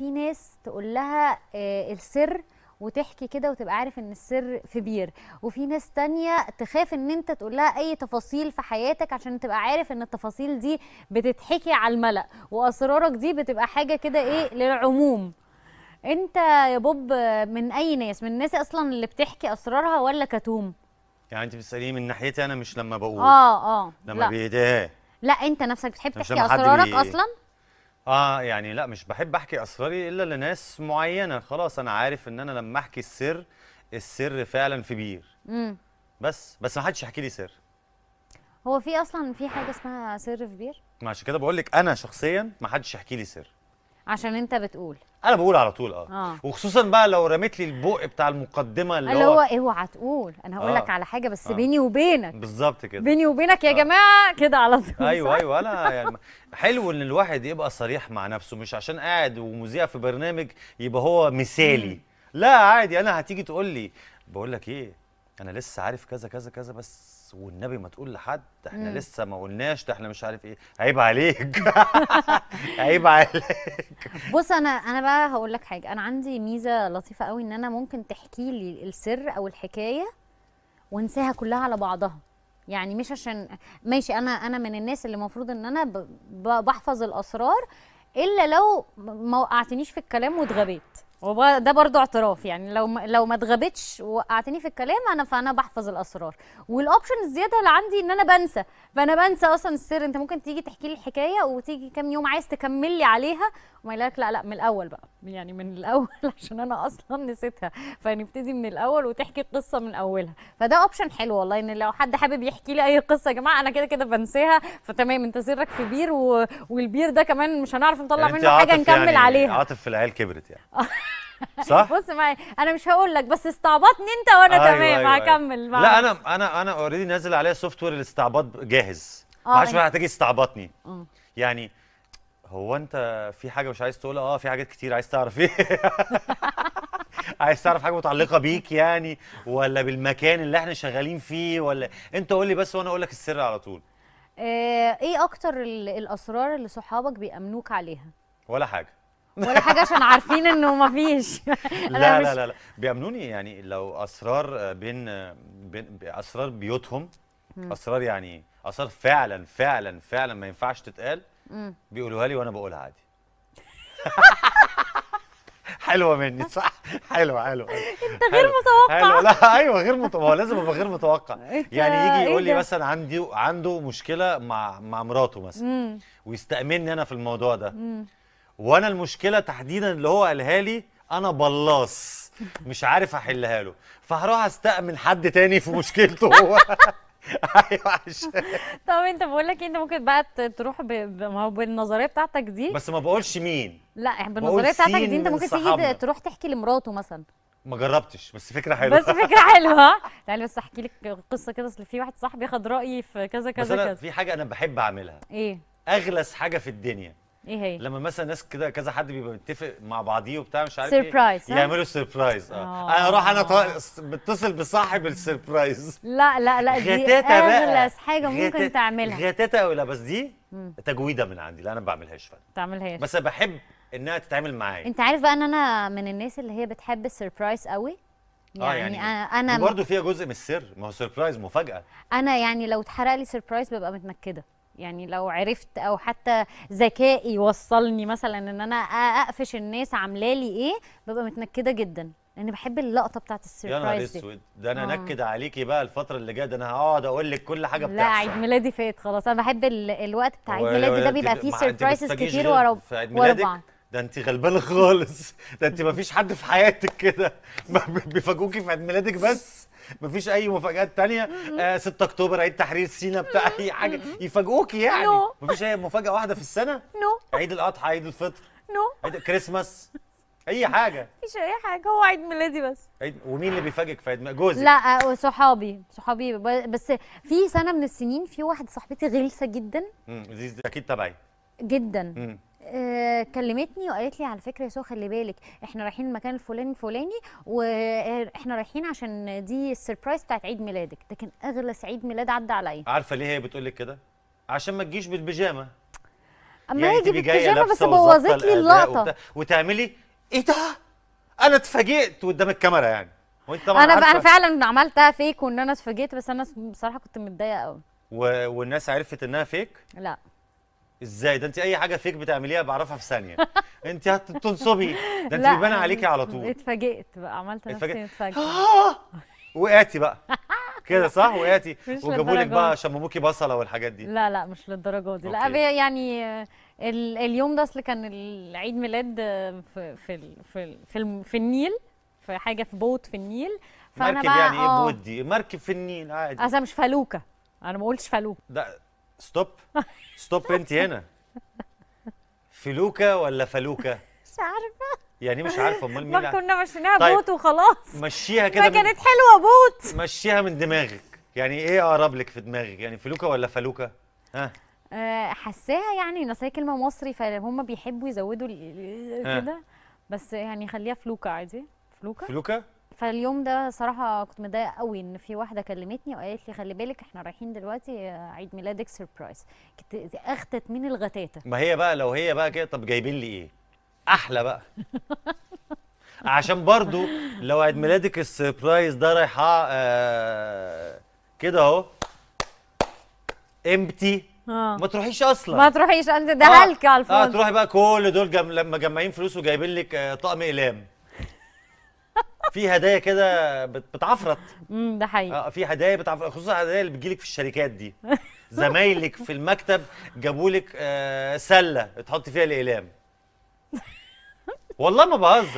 في ناس تقول لها آه، السر وتحكي كده وتبقى عارف ان السر في بير وفي ناس تانية تخاف ان انت تقول لها اي تفاصيل في حياتك عشان تبقى عارف ان التفاصيل دي بتتحكي على الملأ واسرارك دي بتبقى حاجة كده ايه للعموم انت يا بوب من اي ناس من الناس اصلا اللي بتحكي اسرارها ولا كتوم يعني انت بتساليني من ناحيتي انا مش لما بقول اه اه لما بيديها لا انت نفسك بتحب تحكي اسرارك بي... اصلا اه يعني لا مش بحب احكي اسراري الا لناس معينه خلاص انا عارف ان انا لما احكي السر السر فعلا في بير امم بس بس ما حدش يحكي لي سر هو في اصلا في حاجه اسمها سر في بير ما عشان كده بقول لك انا شخصيا ما حدش يحكي لي سر عشان انت بتقول انا بقول على طول اه, آه. وخصوصا بقى لو رميت لي البق بتاع المقدمه اللي, هو اللي هو اوعى تقول انا هقول لك آه. على حاجه بس آه. بيني وبينك بالظبط كده بيني وبينك يا آه. جماعه كده على طول ايوه ايوه انا يعني حلو ان الواحد يبقى صريح مع نفسه مش عشان قاعد ومذيع في برنامج يبقى هو مثالي لا عادي انا هتيجي تقول لي بقول لك ايه انا لسه عارف كذا كذا كذا بس والنبي ما تقول لحد احنا مم. لسه ما قلناش ده احنا مش عارف ايه عيب عليك عيب عليك بص انا انا بقى هقول لك حاجه انا عندي ميزه لطيفه قوي ان انا ممكن تحكي لي السر او الحكايه وانساها كلها على بعضها يعني مش عشان ماشي انا انا من الناس اللي المفروض ان انا ب... بحفظ الاسرار الا لو ما وقعتنيش في الكلام واتغبيت وده برضه اعتراف يعني لو لو ما اتغبتش وقعتني في الكلام انا فانا بحفظ الاسرار والاوبشن الزياده اللي عندي ان انا بنسى فانا بنسى اصلا السر انت ممكن تيجي تحكي لي الحكايه وتيجي كام يوم عايز تكمل لي عليها وما لك لا لا من الاول بقى يعني من الاول عشان انا اصلا نسيتها فنبتدي من الاول وتحكي القصه من اولها فده اوبشن حلو والله ان لو حد حابب يحكي لي اي قصه يا جماعه انا كده كده بنساها فتمام انت سرك في بير و... والبير ده كمان مش هنعرف نطلع يعني منه حاجه نكمل يعني عليها عاطف في العيال كبرت يعني صح بص معايا انا مش هقول لك بس استعبطني انت وانا أيوة تمام أيوة, أيوة. هكمل أيوة. لا انا انا انا اوريدي نازل عليا سوفت وير الاستعباط جاهز آه ما عادش بقى أيوة. هتجي استعبطني آه. يعني هو انت في حاجه مش عايز تقولها اه في حاجات كتير عايز تعرف ايه عايز تعرف حاجه متعلقه بيك يعني ولا بالمكان اللي احنا شغالين فيه ولا انت قول لي بس وانا اقول لك السر على طول آه، ايه اكتر الاسرار اللي صحابك بيامنوك عليها ولا حاجه ولا حاجه عشان عارفين انه ما فيش لا لا لا لا بيأمنوني يعني لو اسرار آه، بين, بين اسرار بيوتهم مم. اسرار يعني اسرار فعلا فعلا فعلا ما ينفعش تتقال بيقولوها لي وانا بقولها عادي حلوه مني صح حلوه حلوه انت غير متوقع حلوة. لا ايوه غير متوقع لازم ابقى غير متوقع يعني يجي إيه يقول لي مثلا عندي عنده مشكله مع مع مراته مثلا ويستأمني انا في الموضوع ده وانا المشكله تحديدا اللي هو قالها لي انا بلاص مش عارف احلها له فهروح استأمن حد تاني في مشكلته هو ايوه طب انت بقول لك إيه، انت ممكن بقى تروح ما هو بالنظريه بتاعتك دي بس ما بقولش مين لا بالنظريه بتاعتك دي انت ممكن تيجي تروح تحكي لمراته مثلا ما جربتش بس فكره حلوه بس فكره حلوه تعالى بس احكي لك قصه كده اصل في واحد صاحبي خد رايي في كذا كذا كذا في حاجه انا بحب اعملها ايه اغلس حاجه في الدنيا ايه هي لما مثلا ناس كده كذا حد بيبقى متفق مع بعضيه وبتاع مش عارف سيربرايز ايه يعملوا سيربرايز آه. اه انا اروح انا بتصل بصاحب السيربرايز لا لا لا دي اغلس حاجه ممكن تعملها غتاتة ولا لا بس دي تجويده من عندي لا انا ما بعملهاش فعلا ما بتعملهاش بس بحب انها تتعمل معايا انت عارف بقى ان انا من الناس اللي هي بتحب السيربرايز قوي يعني, آه يعني, يعني انا انا برضه فيها جزء من السر ما هو سيربرايز مفاجاه انا يعني لو اتحرق لي سيربرايز ببقى متنكده يعني لو عرفت او حتى ذكائي وصلني مثلا ان انا اقفش الناس عامله لي ايه ببقى متنكده جدا لان بحب اللقطه بتاعت السربرايز يا نهار اسود ده انا آه. عليكي بقى الفتره اللي جايه ده انا هقعد اقول لك كل حاجه بتحصل لا عيد ميلادي فات خلاص انا بحب الوقت بتاع عيد ميلادي ده بيبقى فيه سربرايزز كتير ورا ورا بعض ده انت غلبانه خالص ده انت مفيش حد في حياتك كده بيفاجئوكي في عيد ميلادك بس مفيش اي مفاجات تانية 6 آه، اكتوبر عيد تحرير سينا بتاع اي حاجه يفاجئوكي يعني مفيش اي مفاجاه واحده في السنه نو عيد الاضحى عيد الفطر نو عيد كريسماس اي حاجه مفيش اي حاجه هو عيد ميلادي بس عيد ومين اللي بيفاجئك في عيد جوزي لا آه، صحابي صحابي بس في سنه من السنين في واحد صاحبتي غلسه جدا دي اكيد تبعي جدا آه كلمتني وقالت لي على فكره يا سو خلي بالك احنا رايحين المكان الفلاني الفلاني واحنا رايحين عشان دي السربرايز بتاعت عيد ميلادك ده كان اغلى عيد ميلاد عدى عليا عارفه ليه هي بتقول لك كده عشان ما تجيش بالبيجامه اما يعني يجي بالبيجامه بس بوظت لي اللقطه وتعملي ايه ده انا اتفاجئت قدام الكاميرا يعني وانت طبعا انا انا فعلا عملتها فيك وان انا اتفاجئت بس انا بصراحه كنت متضايقه قوي و... والناس عرفت انها فيك لا ازاي ده انت اي حاجه فيك بتعمليها بعرفها في ثانيه انت هتنصبي ده انت بيبان عليكي على طول اتفاجئت بقى عملت نفسي متفاجئه آه! وقعتي بقى كده صح وقعتي وجابوا لك بقى شمموكي بصله والحاجات دي لا لا مش للدرجه دي أوكي. لا يعني اليوم ده اصل كان العيد ميلاد في في في, في, في النيل في حاجه في بوت في النيل فانا مركب بقى يعني ايه آه. بوت دي مركب في النيل عادي اصل مش فلوكه انا ما قلتش فلوكه ده ستوب ستوب انت هنا فلوكه ولا فلوكه مش عارفه يعني مش عارفه امال مين ما كنا مشيناها طيب. بوت وخلاص مشيها كده ما من... كانت حلوه بوت مشيها من دماغك يعني ايه اقرب لك في دماغك يعني فلوكه ولا فلوكه ها أه حساها يعني اصل هي كلمه مصري فهم بيحبوا يزودوا آه. كده بس يعني خليها فلوكه عادي فلوكه فلوكه فاليوم ده صراحه كنت متضايقه قوي ان في واحده كلمتني وقالت لي خلي بالك احنا رايحين دلوقتي آه، عيد ميلادك سربرايز كنت من الغتاته ما هي بقى لو هي بقى كده طب جايبين لي ايه احلى بقى عشان برضو لو عيد ميلادك السربرايز ده رايحه آه كده اهو امتي آه. ما تروحيش اصلا ما تروحيش انت ده آه. هلك على الفاضي اه تروحي بقى كل دول جم... لما جمعين فلوس وجايبين لك آه، طقم اقلام في هدايا كده بتعفرت امم ده حقيقي اه في هدايا بتعفرت خصوصا الهدايا اللي بتجيلك في الشركات دي زمايلك في المكتب جابوا لك آه سله تحط فيها الاقلام والله ما بهزر